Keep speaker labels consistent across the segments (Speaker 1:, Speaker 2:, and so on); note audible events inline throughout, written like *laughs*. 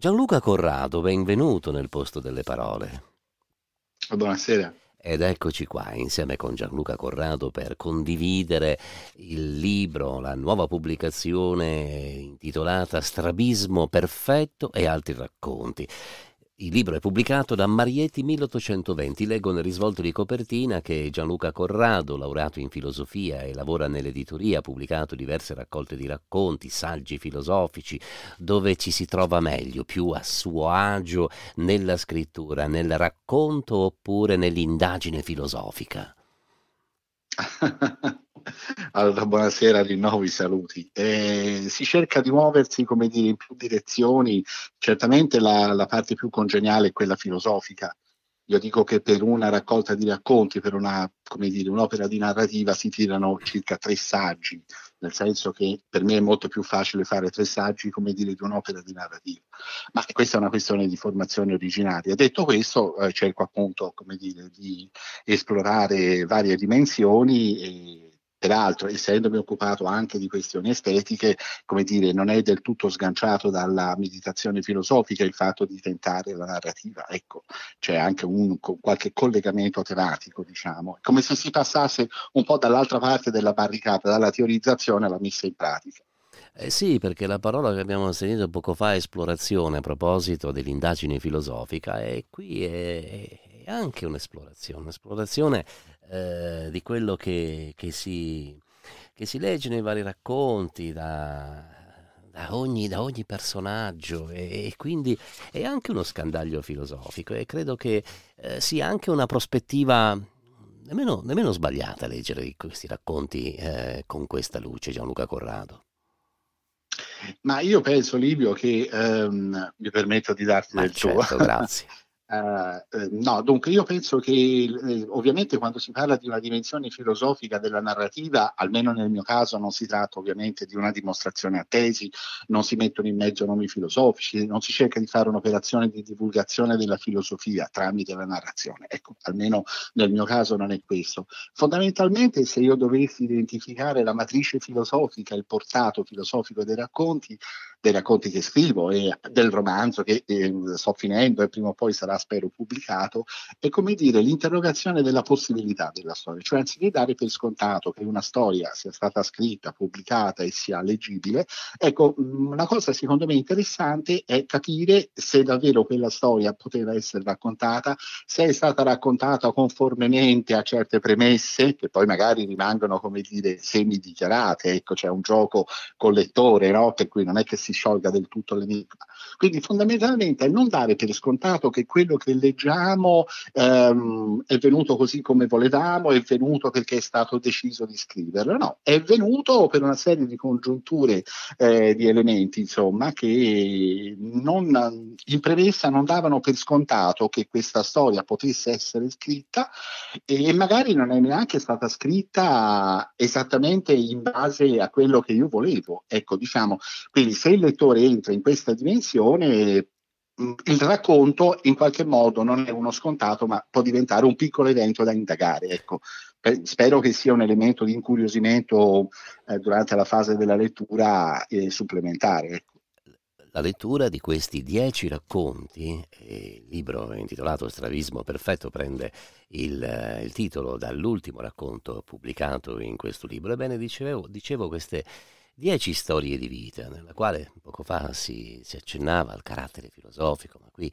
Speaker 1: Gianluca Corrado, benvenuto nel posto delle parole.
Speaker 2: Buonasera.
Speaker 1: Ed eccoci qua insieme con Gianluca Corrado per condividere il libro, la nuova pubblicazione intitolata Strabismo perfetto e altri racconti. Il libro è pubblicato da Marietti 1820. Leggo nel risvolto di copertina che Gianluca Corrado, laureato in filosofia e lavora nell'editoria, ha pubblicato diverse raccolte di racconti, saggi filosofici, dove ci si trova meglio, più a suo agio nella scrittura, nel racconto oppure nell'indagine filosofica. *laughs* alla buonasera, rinnovo i saluti.
Speaker 2: Eh, si cerca di muoversi come dire, in più direzioni, certamente la, la parte più congeniale è quella filosofica. Io dico che per una raccolta di racconti, per una, dire, un'opera di narrativa, si tirano circa tre saggi, nel senso che per me è molto più facile fare tre saggi, come dire, di un'opera di narrativa. Ma questa è una questione di formazione originaria. Detto questo, eh, cerco appunto, come dire, di esplorare varie dimensioni. E, peraltro essendomi occupato anche di questioni estetiche, come dire, non è del tutto sganciato dalla meditazione filosofica il fatto di tentare la narrativa, ecco, c'è anche un, qualche collegamento tematico, diciamo, come se si passasse un po' dall'altra parte della barricata, dalla teorizzazione alla messa in pratica.
Speaker 1: Eh sì, perché la parola che abbiamo sentito poco fa, esplorazione, a proposito dell'indagine filosofica, e qui è, anche un'esplorazione, un'esplorazione eh, di quello che, che, si, che, si, legge nei vari racconti da, da, ogni, da ogni, personaggio e, e, quindi è anche uno scandaglio filosofico e credo che eh, sia anche una prospettiva nemmeno, nemmeno sbagliata leggere questi racconti eh, con questa luce, Gianluca Corrado.
Speaker 2: Ma io penso, Livio, che ehm, mi permetto di darti Ma del certo, tuo. grazie. *laughs* Uh, no, dunque io penso che eh, ovviamente quando si parla di una dimensione filosofica della narrativa, almeno nel mio caso non si tratta ovviamente di una dimostrazione a tesi, non si mettono in mezzo nomi filosofici, non si cerca di fare un'operazione di divulgazione della filosofia tramite la narrazione. Ecco, almeno nel mio caso non è questo. Fondamentalmente se io dovessi identificare la matrice filosofica, il portato filosofico dei racconti, dei racconti che scrivo e del romanzo che eh, sto finendo e prima o poi sarà spero pubblicato, è come dire l'interrogazione della possibilità della storia, cioè anziché dare per scontato che una storia sia stata scritta, pubblicata e sia leggibile, ecco, una mm, cosa secondo me interessante è capire se davvero quella storia poteva essere raccontata, se è stata raccontata conformemente a certe premesse che poi magari rimangono come dire semidichiarate, ecco, c'è cioè un gioco col lettore, no? Per cui non è che si si sciolga del tutto l'enigma. Quindi fondamentalmente è non dare per scontato che quello che leggiamo ehm, è venuto così come volevamo, è venuto perché è stato deciso di scriverlo, no, è venuto per una serie di congiunture eh, di elementi, insomma, che non, in premessa non davano per scontato che questa storia potesse essere scritta e magari non è neanche stata scritta esattamente in base a quello che io volevo. Ecco, diciamo, quindi se il lettore entra in questa dimensione, mm, il racconto in qualche modo non è uno scontato, ma può diventare un piccolo evento da indagare. Ecco. Spero che sia un elemento di incuriosimento eh, durante la fase della lettura eh, supplementare. Ecco.
Speaker 1: La lettura di questi dieci racconti, eh, il libro intitolato Stravismo Perfetto prende il, eh, il titolo dall'ultimo racconto pubblicato in questo libro, ebbene dicevo, dicevo queste Dieci storie di vita, nella quale poco fa si, si accennava al carattere filosofico, ma qui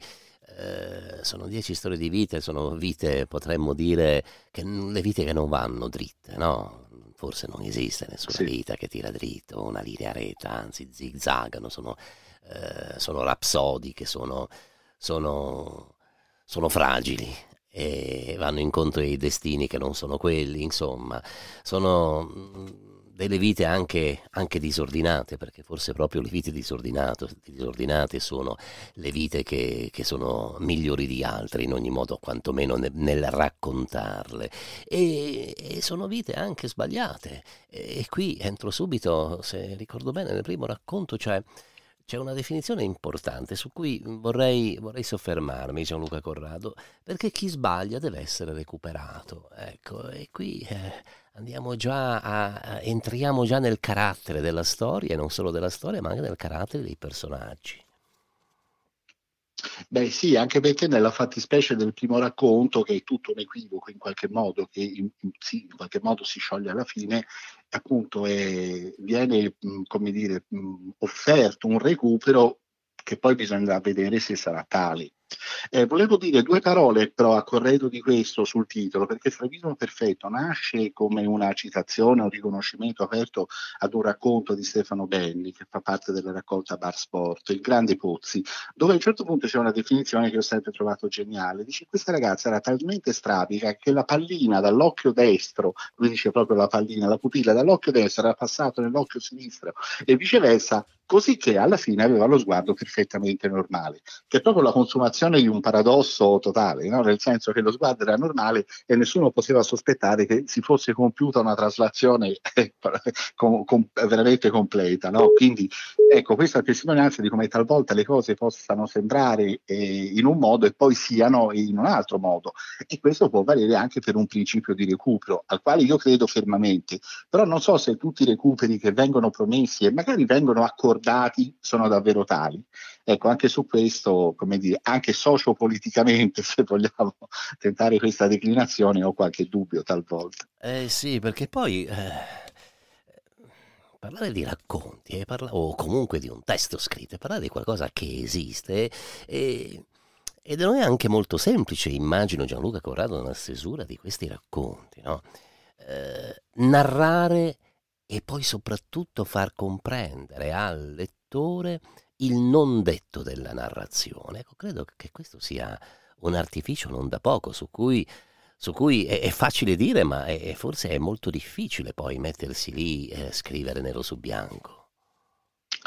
Speaker 1: eh, sono dieci storie di vita, sono vite, potremmo dire, che, le vite che non vanno dritte, no? Forse non esiste nessuna sì. vita che tira dritto, una linea retta, anzi zigzagano, sono, eh, sono rapsodiche, sono, sono, sono fragili, e vanno incontro ai destini che non sono quelli, insomma, sono mm, delle vite anche, anche, disordinate, perché forse proprio le vite disordinate sono le vite che, che, sono migliori di altre, in ogni modo quantomeno nel, nel raccontarle. E, e, sono vite anche sbagliate. E, e qui entro subito, se ricordo bene, nel primo racconto, cioè c'è una definizione importante su cui vorrei, vorrei soffermarmi, Gianluca Corrado, perché chi sbaglia deve essere recuperato. Ecco, e qui eh, Andiamo già a, a, entriamo già nel carattere della storia, non solo della storia, ma anche nel carattere dei personaggi.
Speaker 2: Beh sì, anche perché nella fattispecie del primo racconto, che è tutto un equivoco in qualche modo, che in, in, sì, in qualche modo si scioglie alla fine, appunto è, viene, come dire, offerto un recupero che poi bisognerà vedere se sarà tale. Eh, volevo dire due parole però a corredo di questo sul titolo, perché Treviso Perfetto nasce come una citazione, un riconoscimento aperto ad un racconto di Stefano Belli, che fa parte della raccolta Bar Sport, Il Grande Pozzi, dove a un certo punto c'è una definizione che ho sempre trovato geniale. Dice questa ragazza era talmente strabica che la pallina dall'occhio destro, lui dice proprio la pallina, la pupilla dall'occhio destro era passata nell'occhio sinistro e viceversa, così che alla fine aveva lo sguardo perfettamente normale, che è proprio la consumazione situazione di un paradosso totale, no? nel senso che lo sguardo era normale e nessuno poteva sospettare che si fosse compiuta una traslazione eh, com, com, veramente completa. No? Quindi ecco, questa è testimonianza di come talvolta le cose possano sembrare eh, in un modo e poi siano in un altro modo. E questo può valere anche per un principio di recupero, al quale io credo fermamente. Però non so se tutti i recuperi che vengono promessi e magari vengono accordati sono davvero tali. Ecco, anche su questo, come dire, anche sociopoliticamente, *laughs* se vogliamo tentare questa declinazione, ho qualche dubbio talvolta.
Speaker 1: Eh sì, perché poi... Eh parlare di racconti eh, parla- o comunque di un testo scritto, parlare di qualcosa che esiste e, eh, ed non è anche molto semplice, immagino Gianluca Corrado, una stesura di questi racconti, no? eh, narrare e poi soprattutto far comprendere al lettore il non detto della narrazione. Ecco, credo che questo sia un artificio non da poco su cui, su cui è, è, facile dire, ma è, forse è molto difficile poi mettersi lì e scrivere nero su bianco.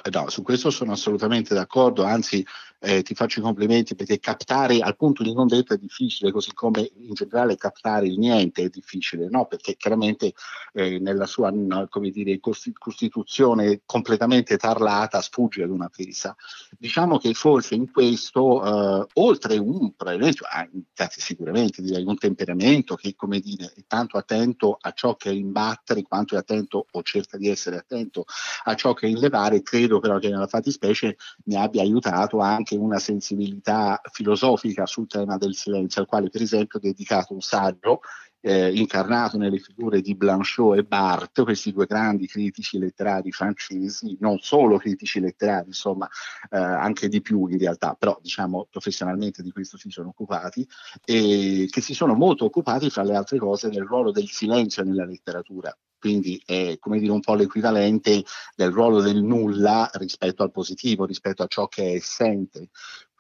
Speaker 2: Eh, no, su questo sono assolutamente d'accordo, anzi eh, ti faccio i complimenti perché captare al punto di non detto è difficile, così come in generale captare il niente è difficile, no? perché chiaramente eh, nella sua dire, costituzione completamente tarlata sfugge ad una tesa. Diciamo che forse in questo, eh, oltre un, probabilmente, anzi ah, sicuramente direi, un temperamento che come dire, è tanto attento a ciò che è imbattere quanto è attento o cerca di essere attento a ciò che è inlevare, credo però che nella fattispecie mi abbia aiutato anche anche una sensibilità filosofica sul tema del silenzio, al quale per esempio ho dedicato un saggio eh, incarnato nelle figure di Blanchot e Barthes, questi due grandi critici letterari francesi, non solo critici letterari, insomma, eh, anche di più in realtà, però diciamo professionalmente di questo si sono occupati, e che si sono molto occupati, fra le altre cose, del ruolo del silenzio nella letteratura quindi è come dire un po' l'equivalente del ruolo del nulla rispetto al positivo, rispetto a ciò che è essente.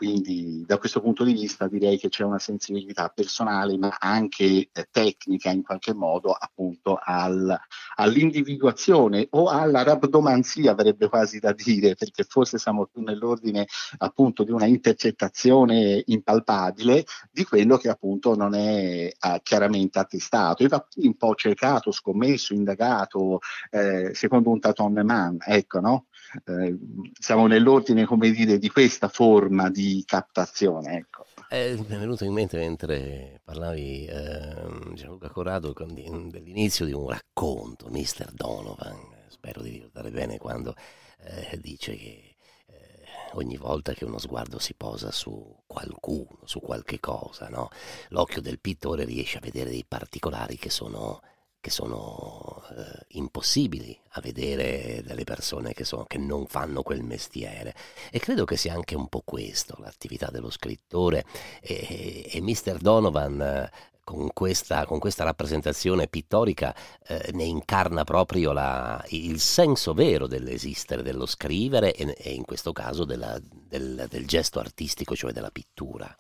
Speaker 2: Quindi da questo punto di vista direi che c'è una sensibilità personale ma anche eh, tecnica in qualche modo appunto al, all'individuazione o alla rabdomanzia avrebbe quasi da dire perché forse siamo più nell'ordine appunto di una intercettazione impalpabile di quello che appunto non è ah, chiaramente attestato. E va un po' cercato, scommesso, indagato eh, secondo un taton man, ecco no? eh, siamo nell'ordine, come dire, di questa forma di captazione. Ecco.
Speaker 1: Eh, mi è venuto in mente mentre parlavi eh, Gianluca Corrado dell'inizio di un racconto, Mister Donovan, spero di ricordare bene, quando eh, dice che eh, ogni volta che uno sguardo si posa su qualcuno, su qualche cosa, no? l'occhio del pittore riesce a vedere dei particolari che sono che sono eh, impossibili a vedere dalle persone che, sono, che, non fanno quel mestiere. E credo che sia anche un po' questo l'attività dello scrittore e, e, e Mr. Donovan. Con questa, con questa rappresentazione pittorica eh, ne incarna proprio la, il senso vero dell'esistere, dello scrivere e, e in questo caso della, del, del gesto artistico, cioè della pittura.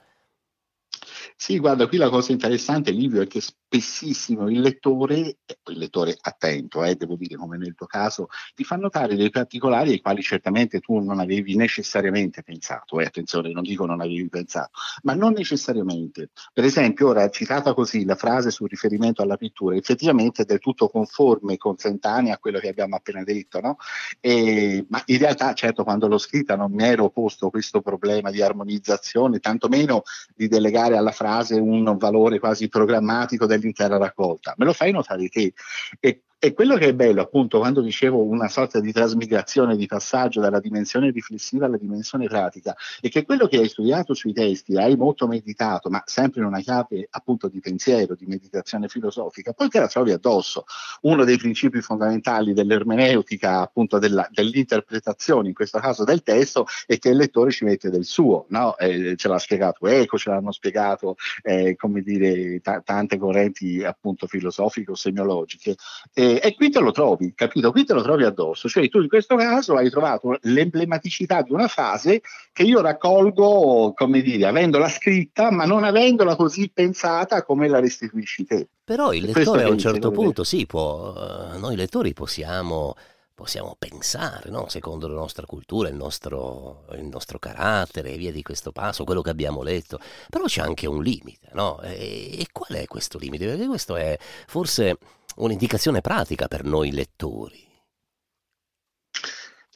Speaker 2: Sì, guarda, qui la cosa interessante, Livio, è che spessissimo il lettore, il lettore attento, eh, devo dire come nel tuo caso, ti fa notare dei particolari ai quali certamente tu non avevi necessariamente pensato, eh, attenzione, non dico non avevi pensato, ma non necessariamente. Per esempio, ora citata così la frase sul riferimento alla pittura, effettivamente è del tutto conforme, consentanea a quello che abbiamo appena detto, no? E, ma in realtà, certo, quando l'ho scritta non mi ero posto questo problema di armonizzazione, tantomeno di delegare alla frase base un valore quasi programmatico dell'intera raccolta, me lo fai notare te. E e quello che è bello, appunto, quando dicevo una sorta di trasmigrazione, di passaggio dalla dimensione riflessiva alla dimensione pratica, è che quello che hai studiato sui testi, hai molto meditato, ma sempre in una chiave appunto di pensiero, di meditazione filosofica, poi te la trovi addosso. Uno dei principi fondamentali dell'ermeneutica, appunto della, dell'interpretazione, in questo caso del testo, è che il lettore ci mette del suo, no? eh, ce l'ha spiegato Eco, ce l'hanno spiegato, eh, come dire, t- tante correnti appunto filosofiche o semiologiche. E, e, qui te lo trovi, capito? Qui te lo trovi addosso. Cioè tu in questo caso hai trovato l'emblematicità di una fase che io raccolgo, come dire, avendola scritta, ma non avendola così pensata come la restituisci
Speaker 1: te. Però il lettore a un certo punto, sì, può, eh, noi lettori possiamo possiamo pensare, no? secondo la nostra cultura, il nostro, il nostro, carattere e via di questo passo, quello che abbiamo letto. Però c'è anche un limite, no? E, e qual è questo limite? Perché questo è forse un'indicazione pratica per noi lettori.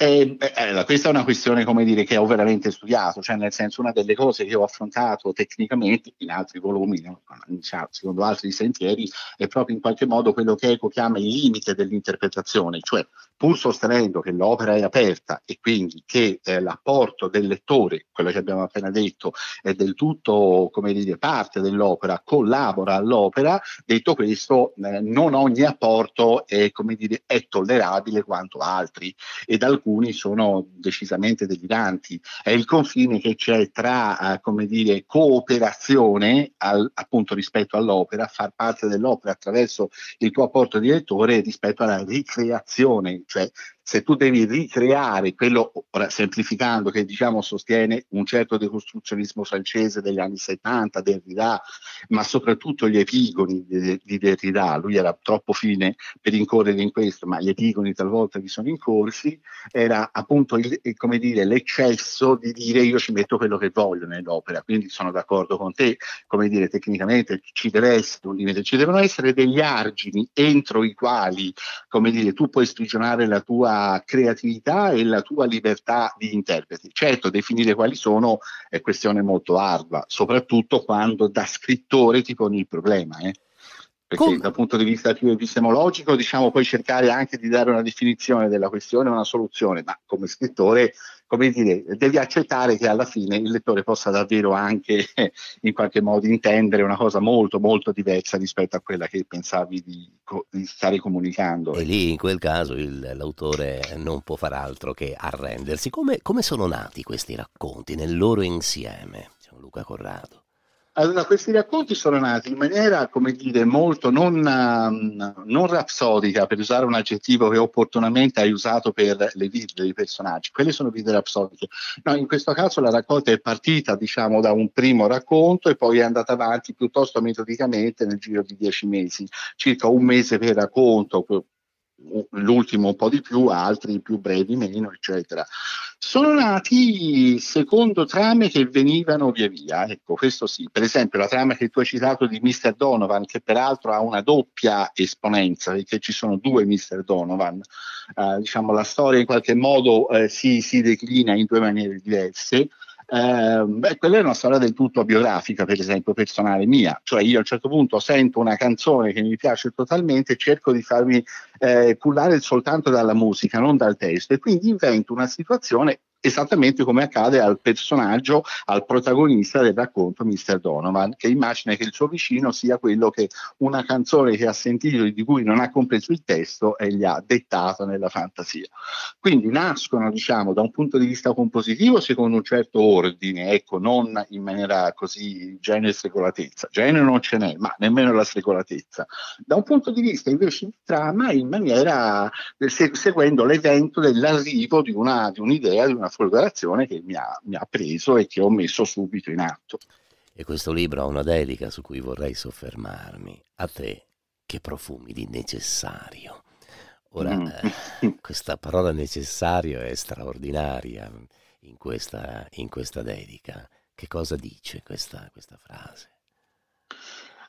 Speaker 2: Eh, eh, questa è una questione, come dire, che ho veramente studiato, cioè nel senso una delle cose che ho affrontato tecnicamente in altri volumi, no? Cioè, secondo altri sentieri, è proprio in qualche modo quello che Eco chiama il limite dell'interpretazione, cioè pur sostenendo che l'opera è aperta e quindi che eh, l'apporto del lettore, quello che abbiamo appena detto, è del tutto, come dire, parte dell'opera, collabora all'opera, detto questo, eh, non ogni apporto è, come dire, è tollerabile quanto altri ed alcuni alcuni sono decisamente deliranti. È il confine che c'è tra, eh, come dire, cooperazione al, appunto rispetto all'opera, far parte dell'opera attraverso il tuo apporto di lettore rispetto alla ricreazione, cioè se tu devi ricreare quello, ora semplificando, che diciamo sostiene un certo decostruzionismo francese degli anni 70, Derrida, ma soprattutto gli epigoni di, di Derrida, lui era troppo fine per incorrere in questo, ma gli epigoni talvolta gli sono incorsi, era appunto il, come dire, l'eccesso di dire io ci metto quello che voglio nell'opera, quindi sono d'accordo con te, come dire, tecnicamente ci deve essere un limite, ci devono essere degli argini entro i quali, come dire, tu puoi sprigionare la tua creatività e la tua libertà di interpreti. Certo, definire quali sono è questione molto ardua, soprattutto quando da scrittore ti poni il problema. Eh? Perché Come? dal punto di vista più epistemologico, diciamo, puoi cercare anche di dare una definizione della questione, una soluzione, ma come scrittore come dire, devi accettare che alla fine il lettore possa davvero anche *laughs* in qualche modo intendere una cosa molto molto diversa rispetto
Speaker 1: a quella che pensavi di, di stare comunicando. E lì in quel caso il, l'autore non può far altro che arrendersi. Come, come sono nati questi racconti nel loro insieme? Luca Corrado.
Speaker 2: Allora, questi racconti sono nati in maniera, come dire, molto non, ehm, non, rapsodica, per usare un aggettivo che opportunamente hai usato per le vite dei personaggi. Quelle sono vite rapsodiche. No, in questo caso la raccolta è partita, diciamo, da un primo racconto e poi è andata avanti piuttosto metodicamente nel giro di dieci mesi, circa un mese per racconto, l'ultimo un po' di più, altri più brevi meno, eccetera. Sono nati secondo trame che venivano via via, ecco, questo sì. Per esempio la trama che tu hai citato di Mr. Donovan, che peraltro ha una doppia esponenza, perché ci sono due Mr. Donovan, eh, diciamo la storia in qualche modo eh, si, si declina in due maniere diverse. Eh, quella è una storia del tutto biografica, per esempio, personale mia. Cioè io a un certo punto sento una canzone che mi piace totalmente e cerco di farmi eh, cullare soltanto dalla musica, non dal testo, e quindi invento una situazione esattamente come accade al personaggio, al protagonista del racconto Mr. Donovan, che immagina che il suo vicino sia quello che una canzone che ha sentito e di cui non ha compreso il testo e gli ha dettato nella fantasia. Quindi nascono, diciamo, da un punto di vista compositivo secondo un certo ordine, ecco, non in maniera così genere e stregolatezza. Genere non ce n'è, ma nemmeno la stregolatezza. Da un punto di vista invece di trama in maniera seguendo l'evento dell'arrivo di, una, di un'idea, di una folgorazione che mi ha, mi ha preso e che ho
Speaker 1: messo subito in atto. E questo libro ha una dedica su cui vorrei soffermarmi. A te, che profumi di necessario. Ora, mm. eh, questa parola necessario è straordinaria in questa, in questa dedica. Che cosa dice questa, questa frase?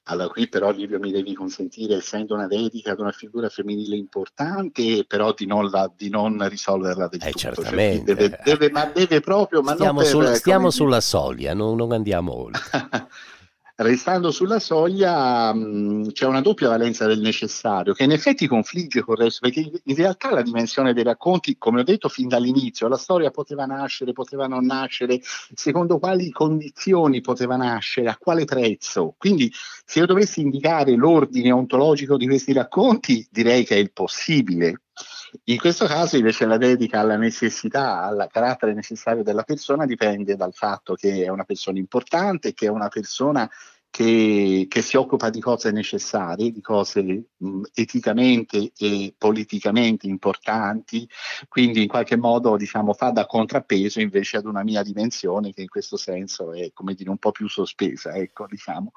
Speaker 1: Allora, qui però Livio
Speaker 2: mi devi consentire, essendo una dedica ad una figura femminile importante, però di non, la, di non risolverla del eh, tutto. Cioè, certamente. Cioè, deve, deve, ma deve proprio, ma stiamo, per, sul, eh, stiamo sulla
Speaker 1: soglia, non, non andiamo oltre. *laughs*
Speaker 2: Restando sulla soglia mh, mm, c'è una doppia valenza del necessario che in effetti confligge con il resto, perché in realtà la dimensione dei racconti, come ho detto fin dall'inizio, la storia poteva nascere, poteva non nascere, secondo quali condizioni poteva nascere, a quale prezzo. Quindi se io dovessi indicare l'ordine ontologico di questi racconti, direi che è il possibile. In questo caso invece la dedica alla necessità, al carattere necessario della persona dipende dal fatto che è una persona importante, che è una persona che, che, si occupa di cose necessarie, di cose mh, eticamente e politicamente importanti, quindi in qualche modo diciamo, fa da contrappeso invece ad una mia dimensione che in questo senso è come dire un po' più sospesa. Ecco, diciamo.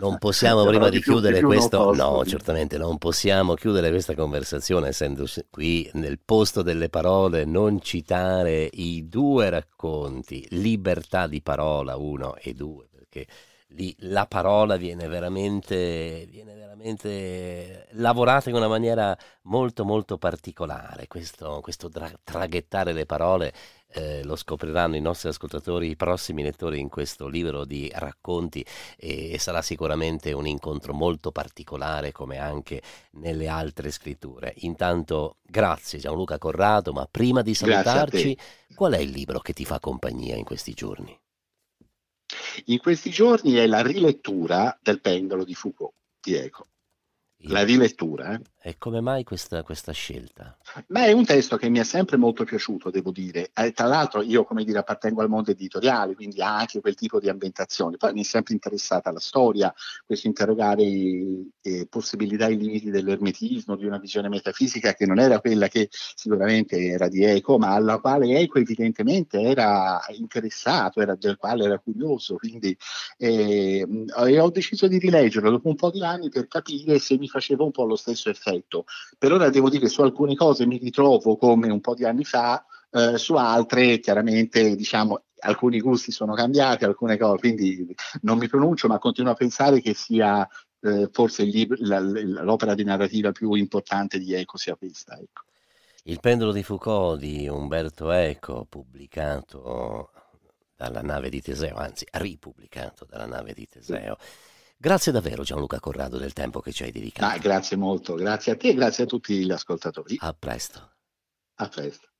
Speaker 1: Non possiamo *laughs* prima di, chiudere più questo, posso, no, sì. certamente non possiamo chiudere questa conversazione essendo qui nel posto delle parole, non citare i due racconti, libertà di parola 1 e 2, perché lì la parola viene veramente, viene veramente lavorata in una maniera molto molto particolare, questo, questo tra traghettare le parole eh, lo scopriranno i nostri ascoltatori, i prossimi lettori in questo libro di racconti e, e, sarà sicuramente un incontro molto particolare come anche nelle altre scritture. Intanto grazie Gianluca Corrado, ma prima di salutarci, qual è il libro che ti fa compagnia in questi giorni? In questi giorni è la rilettura del pendolo di Foucault, di Eco la rilettura. Eh. E come mai questa, questa scelta?
Speaker 2: Beh, è un testo che mi è sempre molto piaciuto, devo dire. Eh, tra l'altro io, come dire, appartengo al mondo editoriale, quindi ha anche quel tipo di ambientazione. Poi mi è sempre interessata la storia, questo interrogare eh, possibilità e limiti dell'ermetismo, di una visione metafisica che non era quella che sicuramente era di Eco, ma alla quale Eco evidentemente era interessato, era, del quale era curioso. Quindi eh, ho deciso di rileggerlo dopo un po' di anni per capire se mi mi faceva un po' lo stesso effetto. Per ora devo dire che su alcune cose mi ritrovo come un po' di anni fa, eh, su altre chiaramente diciamo alcuni gusti sono cambiati, alcune cose, quindi non mi pronuncio, ma continuo a pensare che sia eh, forse lib- la, l'opera di narrativa più importante di Eco sia questa. Ecco.
Speaker 1: Il pendolo di Foucault di Umberto Eco, pubblicato dalla nave di Teseo, anzi ripubblicato dalla nave di Teseo. Sì Grazie davvero Gianluca Corrado del tempo che ci hai dedicato. Ah, grazie molto, grazie a te e grazie a tutti gli ascoltatori. A presto.
Speaker 2: A presto.